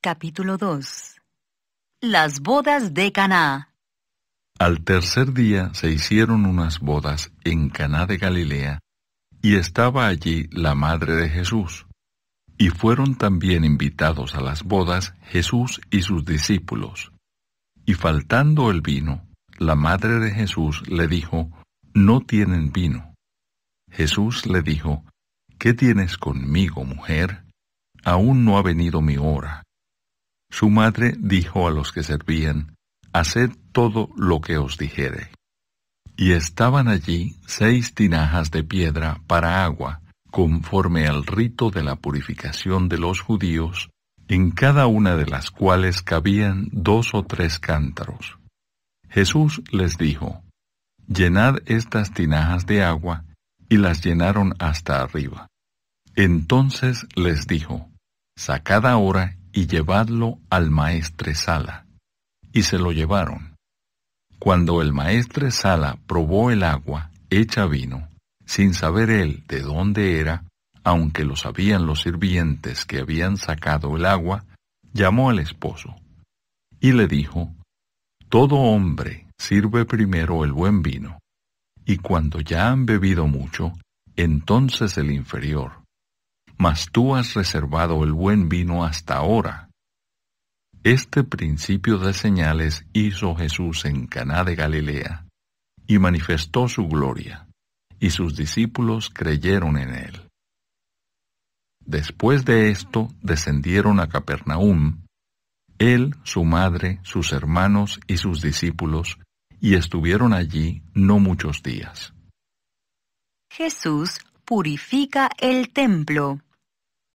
Capítulo 2 Las bodas de Caná Al tercer día se hicieron unas bodas en Caná de Galilea, y estaba allí la madre de Jesús. Y fueron también invitados a las bodas Jesús y sus discípulos. Y faltando el vino, la madre de Jesús le dijo, No tienen vino. Jesús le dijo, ¿Qué tienes conmigo, mujer? Aún no ha venido mi hora. Su madre dijo a los que servían, Haced todo lo que os dijere. Y estaban allí seis tinajas de piedra para agua, conforme al rito de la purificación de los judíos, en cada una de las cuales cabían dos o tres cántaros. Jesús les dijo, Llenad estas tinajas de agua, y las llenaron hasta arriba. Entonces les dijo, Sacad ahora y llevadlo al Sala. Y se lo llevaron. Cuando el Sala probó el agua, hecha vino, sin saber él de dónde era, aunque lo sabían los sirvientes que habían sacado el agua, llamó al esposo y le dijo, Todo hombre sirve primero el buen vino, y cuando ya han bebido mucho, entonces el inferior mas tú has reservado el buen vino hasta ahora. Este principio de señales hizo Jesús en Caná de Galilea, y manifestó su gloria, y sus discípulos creyeron en él. Después de esto descendieron a Capernaum, él, su madre, sus hermanos y sus discípulos, y estuvieron allí no muchos días. Jesús purifica el templo.